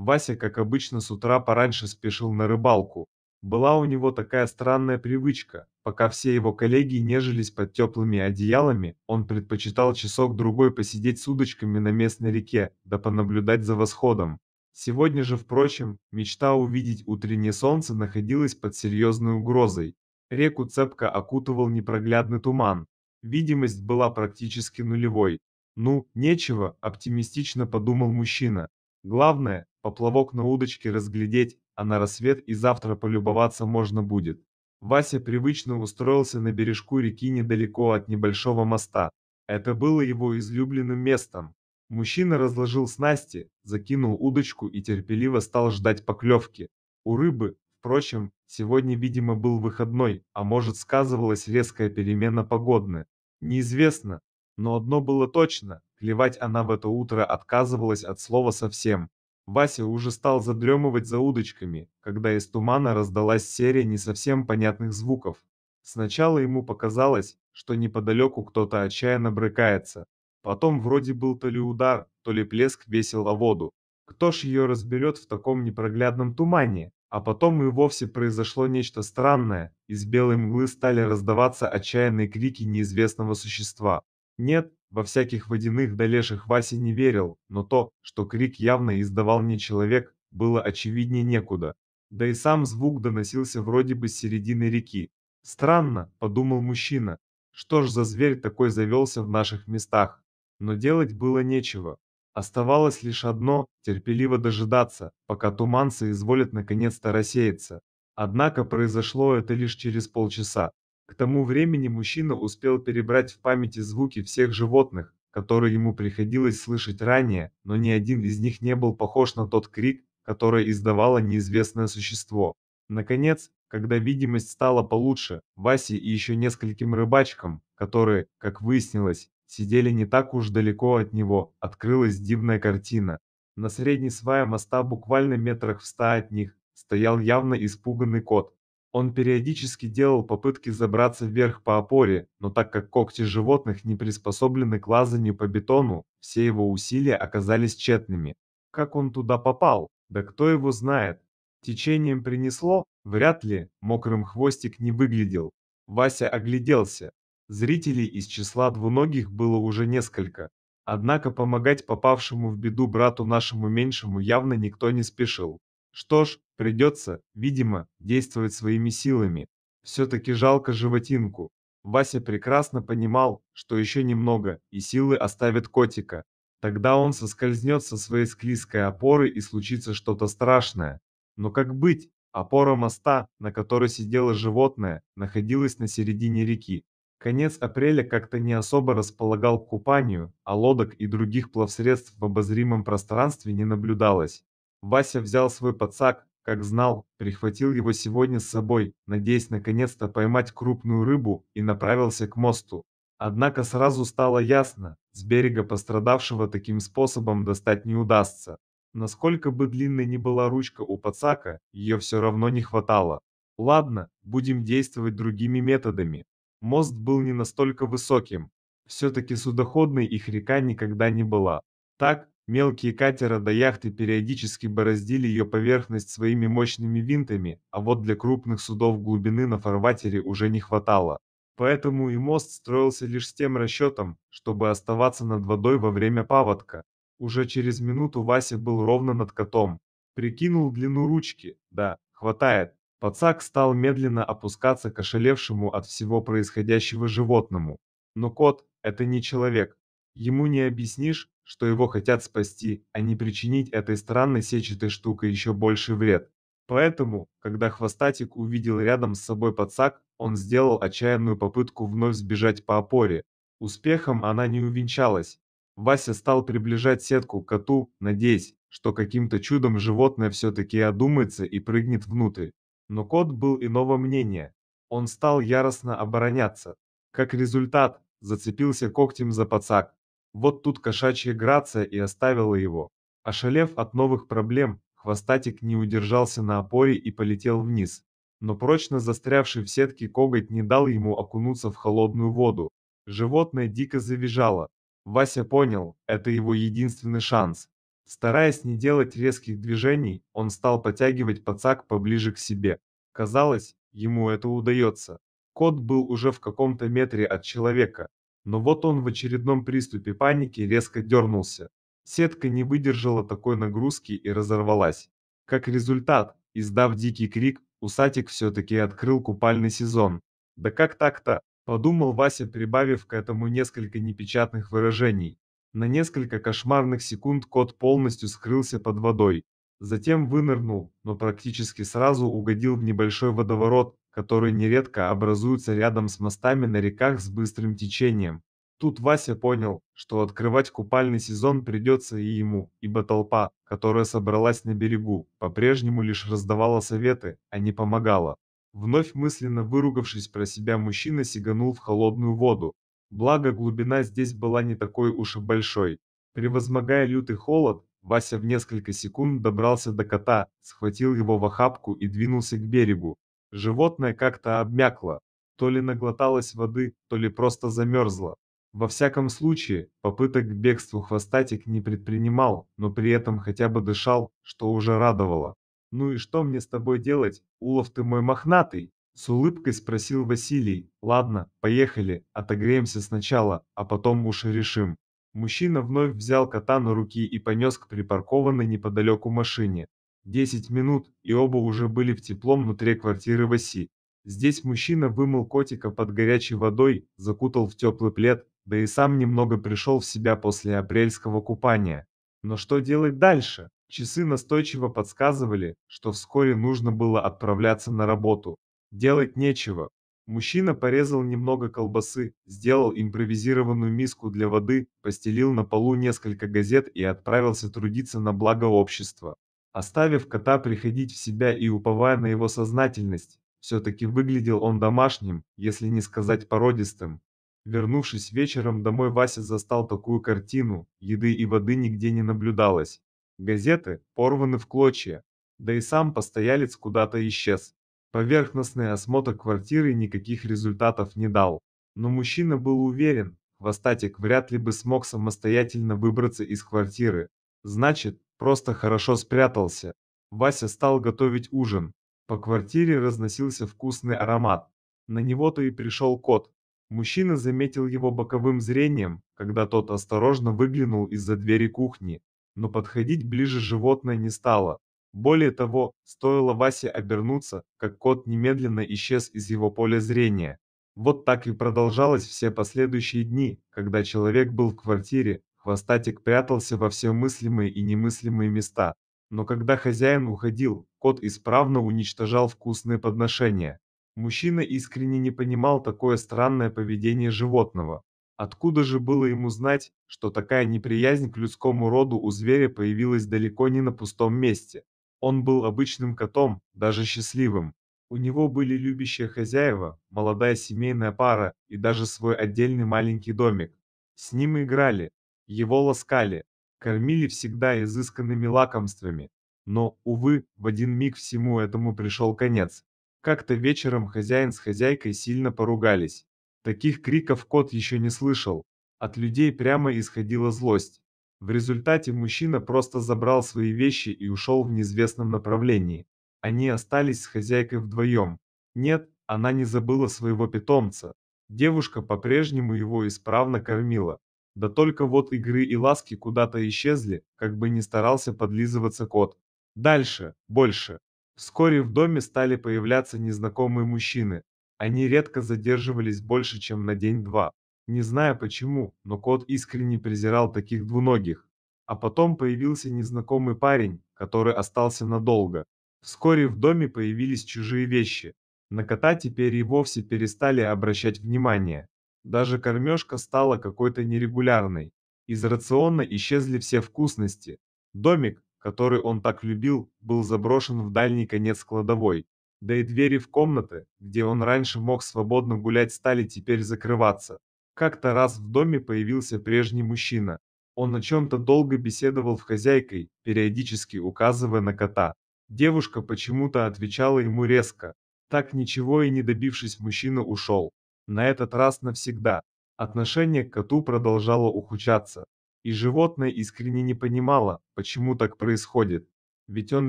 Вася, как обычно, с утра пораньше спешил на рыбалку. Была у него такая странная привычка. Пока все его коллеги нежились под теплыми одеялами, он предпочитал часок-другой посидеть с удочками на местной реке, да понаблюдать за восходом. Сегодня же, впрочем, мечта увидеть утреннее солнце находилась под серьезной угрозой. Реку цепко окутывал непроглядный туман. Видимость была практически нулевой. «Ну, нечего», – оптимистично подумал мужчина. Главное, поплавок на удочке разглядеть, а на рассвет и завтра полюбоваться можно будет. Вася привычно устроился на бережку реки недалеко от небольшого моста. Это было его излюбленным местом. Мужчина разложил снасти, закинул удочку и терпеливо стал ждать поклевки. У рыбы, впрочем, сегодня, видимо, был выходной, а может сказывалась резкая перемена погодны. Неизвестно, но одно было точно, Клевать она в это утро отказывалась от слова совсем. Вася уже стал задремывать за удочками, когда из тумана раздалась серия не совсем понятных звуков. Сначала ему показалось, что неподалеку кто-то отчаянно брыкается. Потом вроде был то ли удар, то ли плеск весил о воду. Кто ж ее разберет в таком непроглядном тумане? А потом и вовсе произошло нечто странное. Из белой мглы стали раздаваться отчаянные крики неизвестного существа. Нет, во всяких водяных да васе не верил, но то, что крик явно издавал не человек, было очевиднее некуда. Да и сам звук доносился вроде бы с середины реки. Странно, подумал мужчина, что ж за зверь такой завелся в наших местах. Но делать было нечего. Оставалось лишь одно – терпеливо дожидаться, пока туман соизволит наконец-то рассеяться. Однако произошло это лишь через полчаса. К тому времени мужчина успел перебрать в памяти звуки всех животных, которые ему приходилось слышать ранее, но ни один из них не был похож на тот крик, который издавало неизвестное существо. Наконец, когда видимость стала получше, Васе и еще нескольким рыбачкам, которые, как выяснилось, сидели не так уж далеко от него, открылась дивная картина. На средней свае моста буквально метрах в ста от них стоял явно испуганный кот, он периодически делал попытки забраться вверх по опоре, но так как когти животных не приспособлены к лазанию по бетону, все его усилия оказались тщетными. Как он туда попал? Да кто его знает? Течением принесло? Вряд ли. Мокрым хвостик не выглядел. Вася огляделся. Зрителей из числа двуногих было уже несколько. Однако помогать попавшему в беду брату нашему меньшему явно никто не спешил. Что ж, придется, видимо, действовать своими силами. Все-таки жалко животинку. Вася прекрасно понимал, что еще немного, и силы оставят котика. Тогда он соскользнет со своей склизкой опоры и случится что-то страшное. Но как быть? Опора моста, на которой сидело животное, находилась на середине реки. Конец апреля как-то не особо располагал к купанию, а лодок и других плавсредств в обозримом пространстве не наблюдалось. Вася взял свой подсак, как знал, прихватил его сегодня с собой, надеясь наконец-то поймать крупную рыбу и направился к мосту. Однако сразу стало ясно, с берега пострадавшего таким способом достать не удастся. Насколько бы длинной ни была ручка у подсака, ее все равно не хватало. Ладно, будем действовать другими методами. Мост был не настолько высоким. Все-таки судоходной их река никогда не была. Так, Мелкие катера до яхты периодически бороздили ее поверхность своими мощными винтами, а вот для крупных судов глубины на фарватере уже не хватало. Поэтому и мост строился лишь с тем расчетом, чтобы оставаться над водой во время паводка. Уже через минуту Вася был ровно над котом. Прикинул длину ручки, да, хватает. Пацак стал медленно опускаться к ошалевшему от всего происходящего животному. Но кот – это не человек, Ему не объяснишь, что его хотят спасти, а не причинить этой странной сетчатой штукой еще больше вред. Поэтому, когда Хвостатик увидел рядом с собой подсак, он сделал отчаянную попытку вновь сбежать по опоре. Успехом она не увенчалась. Вася стал приближать сетку к коту, надеясь, что каким-то чудом животное все-таки одумается и прыгнет внутрь. Но кот был иного мнения. Он стал яростно обороняться. Как результат, зацепился когтем за подсак, вот тут кошачья грация и оставила его. Ошалев от новых проблем, хвостатик не удержался на опоре и полетел вниз. Но прочно застрявший в сетке коготь не дал ему окунуться в холодную воду. Животное дико завизжало. Вася понял, это его единственный шанс. Стараясь не делать резких движений, он стал подтягивать пацак поближе к себе. Казалось, ему это удается. Кот был уже в каком-то метре от человека. Но вот он в очередном приступе паники резко дернулся. Сетка не выдержала такой нагрузки и разорвалась. Как результат, издав дикий крик, усатик все-таки открыл купальный сезон. Да как так-то? Подумал Вася, прибавив к этому несколько непечатных выражений. На несколько кошмарных секунд кот полностью скрылся под водой. Затем вынырнул, но практически сразу угодил в небольшой водоворот, которые нередко образуются рядом с мостами на реках с быстрым течением. Тут Вася понял, что открывать купальный сезон придется и ему, ибо толпа, которая собралась на берегу, по-прежнему лишь раздавала советы, а не помогала. Вновь мысленно выругавшись про себя, мужчина сиганул в холодную воду. Благо, глубина здесь была не такой уж и большой. Превозмогая лютый холод, Вася в несколько секунд добрался до кота, схватил его в охапку и двинулся к берегу. Животное как-то обмякло, то ли наглоталось воды, то ли просто замерзло. Во всяком случае, попыток к бегству хвостатик не предпринимал, но при этом хотя бы дышал, что уже радовало. «Ну и что мне с тобой делать, улов ты мой мохнатый?» С улыбкой спросил Василий. «Ладно, поехали, отогреемся сначала, а потом уж решим». Мужчина вновь взял кота на руки и понес к припаркованной неподалеку машине. Десять минут, и оба уже были в теплом внутри квартиры Васи. Здесь мужчина вымыл котика под горячей водой, закутал в теплый плед, да и сам немного пришел в себя после апрельского купания. Но что делать дальше? Часы настойчиво подсказывали, что вскоре нужно было отправляться на работу. Делать нечего. Мужчина порезал немного колбасы, сделал импровизированную миску для воды, постелил на полу несколько газет и отправился трудиться на благо общества. Оставив кота приходить в себя и уповая на его сознательность, все-таки выглядел он домашним, если не сказать породистым. Вернувшись вечером домой, Вася застал такую картину, еды и воды нигде не наблюдалось. Газеты порваны в клочья, да и сам постоялец куда-то исчез. Поверхностный осмотр квартиры никаких результатов не дал. Но мужчина был уверен, хвостатик вряд ли бы смог самостоятельно выбраться из квартиры. Значит, Просто хорошо спрятался. Вася стал готовить ужин. По квартире разносился вкусный аромат. На него-то и пришел кот. Мужчина заметил его боковым зрением, когда тот осторожно выглянул из-за двери кухни, но подходить ближе животное не стало. Более того, стоило Васе обернуться, как кот немедленно исчез из его поля зрения. Вот так и продолжалось все последующие дни, когда человек был в квартире, Хвостатик прятался во все мыслимые и немыслимые места, но когда хозяин уходил, кот исправно уничтожал вкусные подношения. Мужчина искренне не понимал такое странное поведение животного. Откуда же было ему знать, что такая неприязнь к людскому роду у зверя появилась далеко не на пустом месте? Он был обычным котом, даже счастливым. У него были любящие хозяева, молодая семейная пара и даже свой отдельный маленький домик. С ним играли, его ласкали, кормили всегда изысканными лакомствами. Но, увы, в один миг всему этому пришел конец. Как-то вечером хозяин с хозяйкой сильно поругались. Таких криков кот еще не слышал. От людей прямо исходила злость. В результате мужчина просто забрал свои вещи и ушел в неизвестном направлении. Они остались с хозяйкой вдвоем. Нет, она не забыла своего питомца. Девушка по-прежнему его исправно кормила. Да только вот игры и ласки куда-то исчезли, как бы не старался подлизываться кот. Дальше, больше. Вскоре в доме стали появляться незнакомые мужчины. Они редко задерживались больше, чем на день-два. Не знаю почему, но кот искренне презирал таких двуногих. А потом появился незнакомый парень, который остался надолго. Вскоре в доме появились чужие вещи. На кота теперь и вовсе перестали обращать внимание. Даже кормежка стала какой-то нерегулярной. Из рациона исчезли все вкусности. Домик, который он так любил, был заброшен в дальний конец кладовой. Да и двери в комнаты, где он раньше мог свободно гулять, стали теперь закрываться. Как-то раз в доме появился прежний мужчина. Он о чем-то долго беседовал с хозяйкой, периодически указывая на кота. Девушка почему-то отвечала ему резко. Так ничего и не добившись, мужчина ушел на этот раз навсегда. Отношение к коту продолжало ухудшаться, и животное искренне не понимало, почему так происходит. Ведь он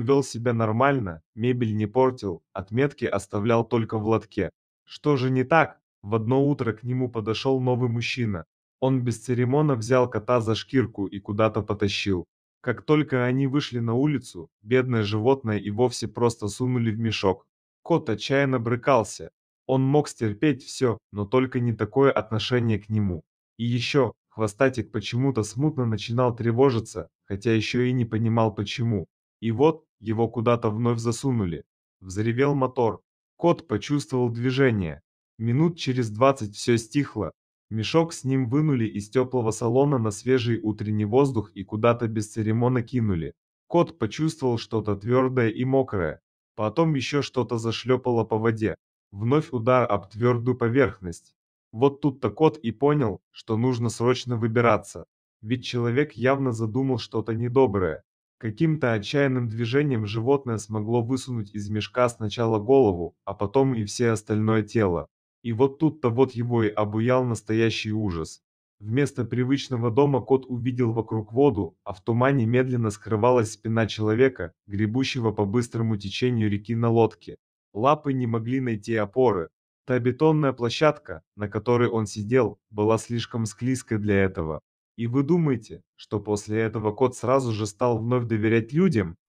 вел себя нормально, мебель не портил, отметки оставлял только в лотке. Что же не так? В одно утро к нему подошел новый мужчина. Он без церемона взял кота за шкирку и куда-то потащил. Как только они вышли на улицу, бедное животное и вовсе просто сунули в мешок. Кот отчаянно брыкался, он мог стерпеть все, но только не такое отношение к нему. И еще, Хвостатик почему-то смутно начинал тревожиться, хотя еще и не понимал почему. И вот, его куда-то вновь засунули. Взревел мотор. Кот почувствовал движение. Минут через двадцать все стихло. Мешок с ним вынули из теплого салона на свежий утренний воздух и куда-то без церемона кинули. Кот почувствовал что-то твердое и мокрое. Потом еще что-то зашлепало по воде. Вновь удар об твердую поверхность. Вот тут-то кот и понял, что нужно срочно выбираться. Ведь человек явно задумал что-то недоброе. Каким-то отчаянным движением животное смогло высунуть из мешка сначала голову, а потом и все остальное тело. И вот тут-то вот его и обуял настоящий ужас. Вместо привычного дома кот увидел вокруг воду, а в тумане медленно скрывалась спина человека, гребущего по быстрому течению реки на лодке лапы не могли найти опоры. Та бетонная площадка, на которой он сидел, была слишком склизкой для этого. И вы думаете, что после этого кот сразу же стал вновь доверять людям?